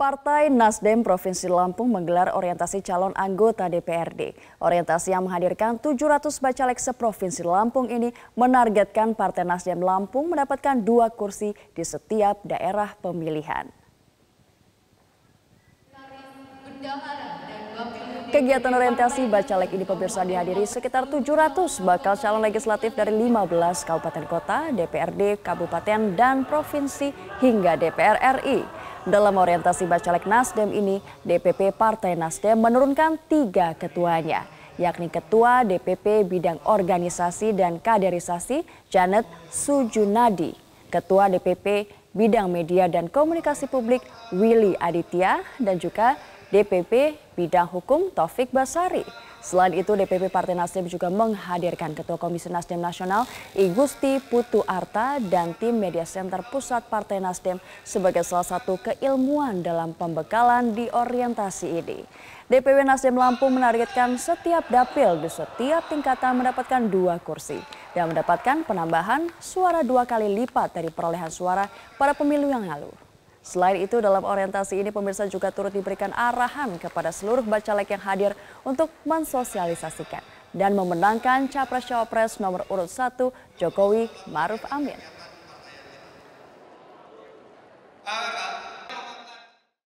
Partai Nasdem Provinsi Lampung menggelar orientasi calon anggota DPRD. Orientasi yang menghadirkan 700 bacalek se-Provinsi Lampung ini menargetkan Partai Nasdem Lampung mendapatkan dua kursi di setiap daerah pemilihan. Kegiatan orientasi Bacalek ini pemirsa dihadiri sekitar 700 bakal calon legislatif dari 15 kabupaten kota, DPRD, kabupaten, dan provinsi hingga DPR RI. Dalam orientasi bacalek Nasdem ini, DPP Partai Nasdem menurunkan tiga ketuanya, yakni Ketua DPP Bidang Organisasi dan Kaderisasi Janet Sujunadi, Ketua DPP Bidang Media dan Komunikasi Publik Willy Aditya, dan juga DPP Bidang Hukum Taufik Basari. Selain itu, DPP Partai Nasdem juga menghadirkan Ketua Komisi Nasdem Nasional Igusti Putu Arta dan tim Media Center Pusat Partai Nasdem sebagai salah satu keilmuan dalam pembekalan di orientasi ini. DPW Nasdem Lampung menargetkan setiap dapil di setiap tingkatan mendapatkan dua kursi dan mendapatkan penambahan suara dua kali lipat dari perolehan suara pada pemilu yang lalu. Selain itu, dalam orientasi ini pemirsa juga turut diberikan arahan kepada seluruh bacalek yang hadir untuk mensosialisasikan dan memenangkan Capres-Cawapres nomor urut 1 Jokowi Maruf Amin.